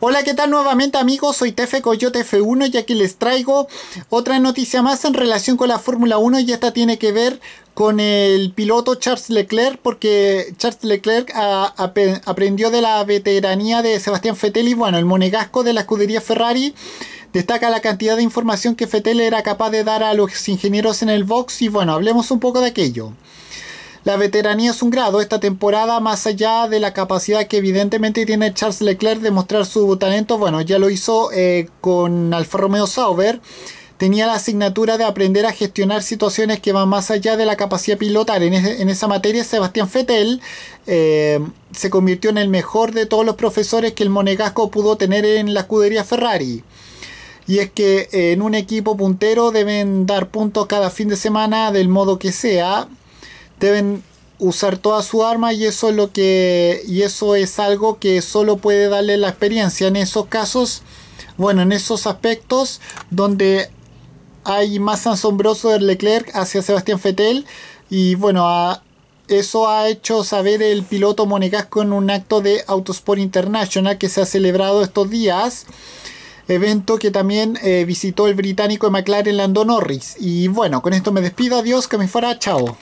Hola, ¿qué tal nuevamente amigos? Soy Tefe Coyote F1 y aquí les traigo otra noticia más en relación con la Fórmula 1 y esta tiene que ver con el piloto Charles Leclerc porque Charles Leclerc aprendió de la veteranía de Sebastián Vettel y bueno, el monegasco de la escudería Ferrari destaca la cantidad de información que Vettel era capaz de dar a los ingenieros en el box y bueno, hablemos un poco de aquello. La veteranía es un grado esta temporada, más allá de la capacidad que evidentemente tiene Charles Leclerc de mostrar su talento. Bueno, ya lo hizo eh, con Alfa Romeo Sauber. Tenía la asignatura de aprender a gestionar situaciones que van más allá de la capacidad pilotar. En, esa materia, Sebastián Fettel eh, se convirtió en el mejor de todos los profesores que el monegasco pudo tener en la escudería Ferrari. Y es que eh, en un equipo puntero deben dar puntos cada fin de semana del modo que sea deben usar toda su arma y eso es lo que eso es algo que solo puede darle la experiencia en esos casos bueno en esos aspectos donde hay más asombroso de Leclerc hacia Sebastián Fettel y bueno eso ha hecho saber el piloto monegasco en un acto de Autosport International que se ha celebrado estos días evento que también eh, visitó el británico de McLaren Lando Norris y bueno con esto me despido adiós que me fuera chao